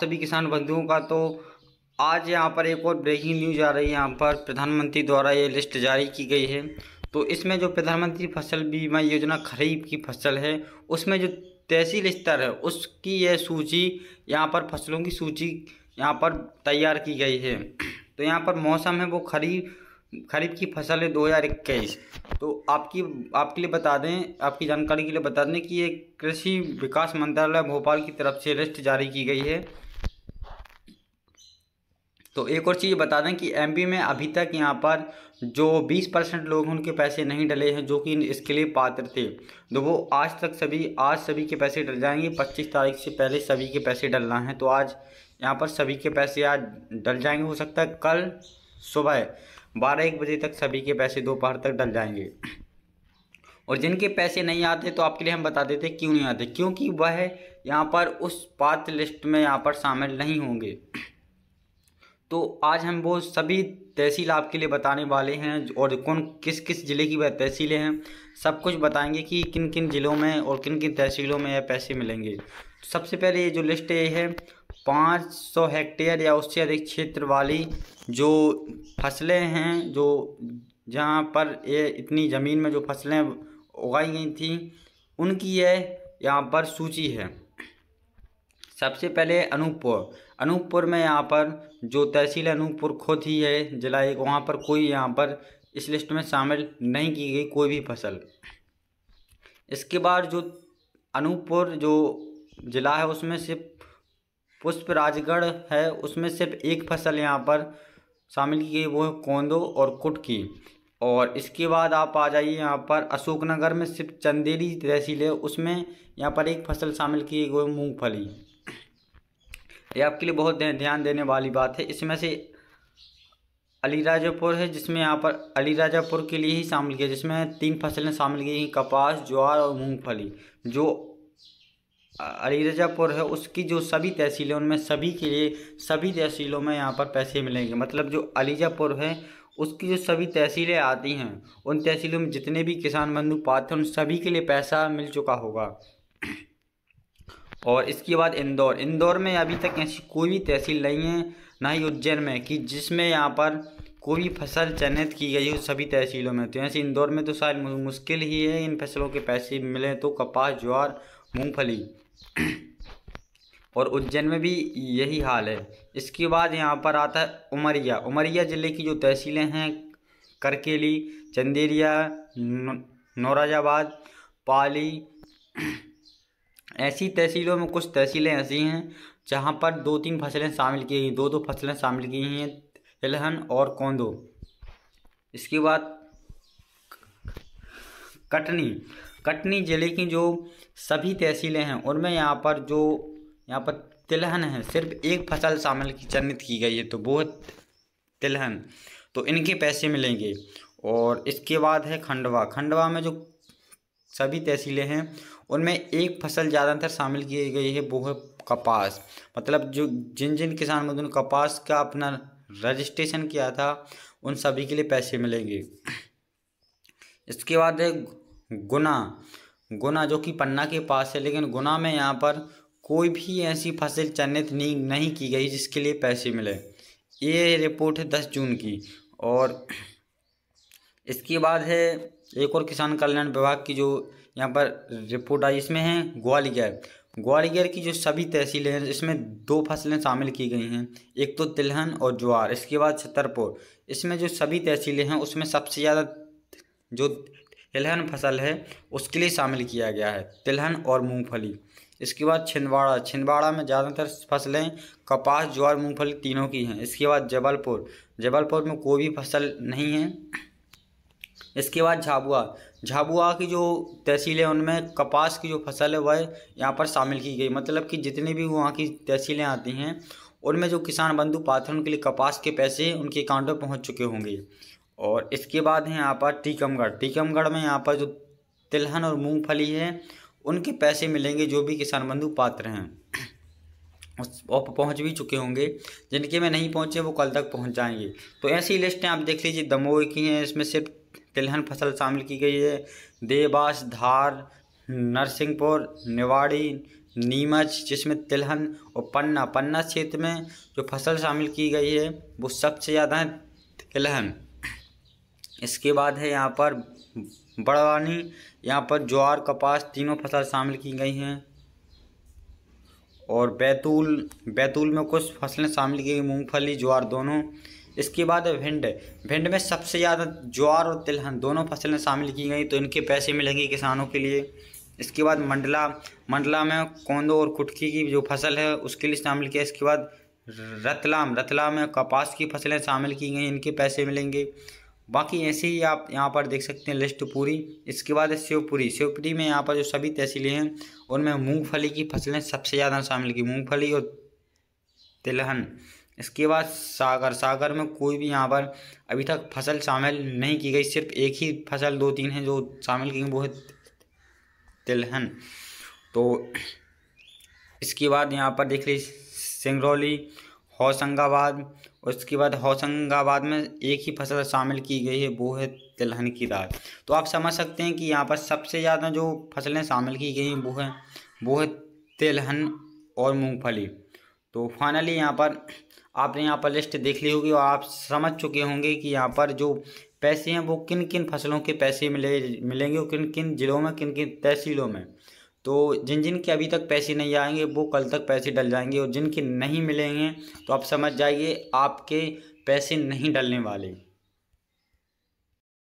सभी किसान बंधुओं का तो आज यहाँ पर एक और ब्रेकिंग न्यूज आ रही है यहाँ पर प्रधानमंत्री द्वारा ये लिस्ट जारी की गई है तो इसमें जो प्रधानमंत्री फसल बीमा योजना खरीफ की फसल है उसमें जो तहसील स्तर है उसकी यह सूची यहाँ पर फसलों की सूची यहाँ पर तैयार की गई है तो यहाँ पर मौसम है वो खरीफ खरीफ की फसल है इक्कीस तो आपकी आपके लिए बता दें आपकी जानकारी के लिए बता दें कि ये कृषि विकास मंत्रालय भोपाल की तरफ से लिस्ट जारी की गई है तो एक और चीज़ बता दें कि एम में अभी तक यहाँ पर जो 20 परसेंट लोग उनके पैसे नहीं डले हैं जो कि इसके लिए पात्र थे तो वो आज तक सभी आज सभी के पैसे डल जाएंगे 25 तारीख से पहले सभी के पैसे डलना है तो आज यहाँ पर सभी के पैसे आज डल जाएंगे हो सकता है कल सुबह बारह एक बजे तक सभी के पैसे दोपहर तक डल जाएंगे और जिनके पैसे नहीं आते तो आपके लिए हम बता देते क्यों नहीं आते क्योंकि वह यहाँ पर उस पात्र लिस्ट में यहाँ पर शामिल नहीं होंगे तो आज हम वो सभी तहसील आपके लिए बताने वाले हैं और कौन किस किस ज़िले की वह तहसीलें हैं सब कुछ बताएंगे कि किन किन ज़िलों में और किन किन तहसीलों में यह पैसे मिलेंगे सबसे पहले ये जो लिस्ट ये है पाँच सौ हेक्टेयर या उससे अधिक क्षेत्र वाली जो फसलें हैं जो जहाँ पर ये इतनी ज़मीन में जो फसलें उगाई गई थी उनकी यह यहाँ पर सूची है सबसे पहले अनूपपुर अनूपपुर में यहाँ पर जो तहसील अनूपपुर खुद ही है जिला एक वहाँ पर कोई यहाँ पर इस लिस्ट में शामिल नहीं की गई कोई भी फसल इसके बाद जो अनूपपुर जो जिला है उसमें सिर्फ पुष्प राजगढ़ है उसमें सिर्फ एक फसल यहाँ पर शामिल की गई वो है कोंदो और कुटकी और इसके बाद आप आ जाइए यहाँ पर अशोकनगर में सिर्फ चंदेरी तहसील है उसमें यहाँ पर एक फसल शामिल की गई वो है मूँगफली ये आपके लिए बहुत ध्यान देने वाली बात है इसमें से अलीराजापुर है जिसमें यहाँ पर अलीराजापुर के लिए ही शामिल किया जिसमें तीन फसलें शामिल की गई कपास ज्वार और मूंगफली जो अलीराजापुर है उसकी जो सभी तहसीलें उनमें सभी के लिए सभी तहसीलों में यहाँ पर पैसे मिलेंगे मतलब जो अलीजापुर है उसकी जो सभी तहसीलें आती हैं उन तहसीलों में जितने भी किसान बंधु पाते हैं उन सभी के लिए पैसा मिल चुका होगा और इसके बाद इंदौर इंदौर में अभी तक ऐसी कोई भी तहसील नहीं है ना ही उज्जैन में कि जिसमें यहाँ पर कोई भी फसल चयनित की गई हो सभी तहसीलों में तो ऐसे इंदौर में तो शायद मुश्किल ही है इन फसलों के पैसे मिले तो कपास ज्वार मूंगफली और उज्जैन में भी यही हाल है इसके बाद यहाँ पर आता है उमरिया उमरिया ज़िले की जो तहसीलें हैं करकेली चंदेरिया नौराजाबाद पाली ऐसी तहसीलों में कुछ तहसीलें ऐसी हैं जहाँ पर दो तीन फसलें शामिल की गई दो दो फसलें शामिल की हैं तिलहन और कोंदो इसके बाद कटनी कटनी ज़िले की जो सभी तहसीलें हैं उनमें यहाँ पर जो यहाँ पर तिलहन है सिर्फ एक फसल शामिल की चिन्हित की गई है तो वो तिलहन तो इनके पैसे मिलेंगे और इसके बाद है खंडवा खंडवा में जो सभी तहसीलें हैं उनमें एक फसल ज़्यादातर शामिल की गई है वो है कपास मतलब जो जिन जिन किसान मजदूर कपास का अपना रजिस्ट्रेशन किया था उन सभी के लिए पैसे मिलेंगे इसके बाद है गुना गुना जो कि पन्ना के पास है लेकिन गुना में यहाँ पर कोई भी ऐसी फसल चयनित नहीं नहीं की गई जिसके लिए पैसे मिले ये रिपोर्ट है दस जून की और इसके बाद है एक और किसान कल्याण विभाग की जो यहाँ पर रिपोर्ट आई इसमें है ग्वालियर ग्वालियर की जो सभी तहसीलें हैं इसमें दो फसलें शामिल की गई हैं एक तो तिलहन और ज्वार इसके बाद छतरपुर इसमें जो सभी तहसीलें हैं उसमें सबसे ज़्यादा जो तिलहन फसल है उसके लिए शामिल किया गया है तिलहन और मूंगफली इसके बाद छिंदवाड़ा छिंदवाड़ा में ज़्यादातर फसलें कपास ज्वार मूँगफली तीनों की हैं इसके बाद जबलपुर जबलपुर में कोई भी फसल नहीं है इसके बाद झाबुआ झाबुआ की जो तहसील है उनमें कपास की जो फसल है वह यहाँ पर शामिल की गई मतलब कि जितने भी वहाँ की तहसीलें आती हैं उनमें जो किसान बंधु पात्र उनके लिए कपास के पैसे उनके अकाउंट में पहुँच चुके होंगे और इसके बाद है यहाँ पर टीकमगढ़ टीकमगढ़ में यहाँ पर जो तिलहन और मूँगफली है उनके पैसे मिलेंगे जो भी किसान बंधु पात्र हैं उस पहुँच भी चुके होंगे जिनके में नहीं पहुँचे वो कल तक पहुँच जाएंगे तो ऐसी लिस्टें आप देख लीजिए दमोह की हैं इसमें सिर्फ तिलहन फसल शामिल की गई है देवास धार नरसिंहपुर निवाड़ी नीमच जिसमें तिलहन और पन्ना पन्ना क्षेत्र में जो फसल शामिल की गई है वो सबसे ज़्यादा है तिलहन इसके बाद है यहाँ पर बड़वानी यहाँ पर ज्वार कपास तीनों फसल शामिल की गई हैं और बैतूल बैतूल में कुछ फसलें शामिल की गई मूँगफली ज्वार दोनों इसके बाद भिंड भिंड में सबसे ज़्यादा ज्वार और तिलहन दोनों फसलें शामिल की गई तो इनके पैसे मिलेंगे किसानों के लिए इसके बाद मंडला मंडला में कोंदो और कुटकी की जो फसल है उसके लिए शामिल किया इसके बाद रतलाम रतलाम में कपास की फसलें शामिल की गई इनके पैसे मिलेंगे बाकी ऐसे ही आप यहाँ पर देख सकते हैं लिस्ट पूरी इसके बाद है शिवपुरी शिवपुरी में यहाँ पर जो सभी तहसीलें हैं उनमें मूँगफली की फसलें सबसे ज़्यादा शामिल की मूँगफली और तिलहन इसके बाद सागर सागर में कोई भी यहाँ पर अभी तक फसल शामिल नहीं की गई सिर्फ एक ही फसल दो तीन है जो शामिल की गई वो है तिलहन तो इसके बाद यहाँ पर देख लीजिए सिंगरौली होशंगाबाद उसके बाद होशंगाबाद में एक ही फसल शामिल की गई है वो है तिलहन की दाल तो आप समझ सकते हैं कि यहाँ पर सबसे ज़्यादा जो फसलें शामिल की गई हैं वो है वो है तिलहन और मूंगफली तो फाइनली यहाँ पर आपने यहाँ पर लिस्ट देख ली होगी और आप समझ चुके होंगे कि यहाँ पर जो पैसे हैं वो किन किन फसलों के पैसे मिले मिलेंगे और किन किन ज़िलों में किन किन तहसीलों में तो जिन जिन के अभी तक पैसे नहीं आएंगे वो कल तक पैसे डल जाएंगे और जिनके नहीं मिलेंगे तो आप समझ जाइए आपके पैसे नहीं डलने वाले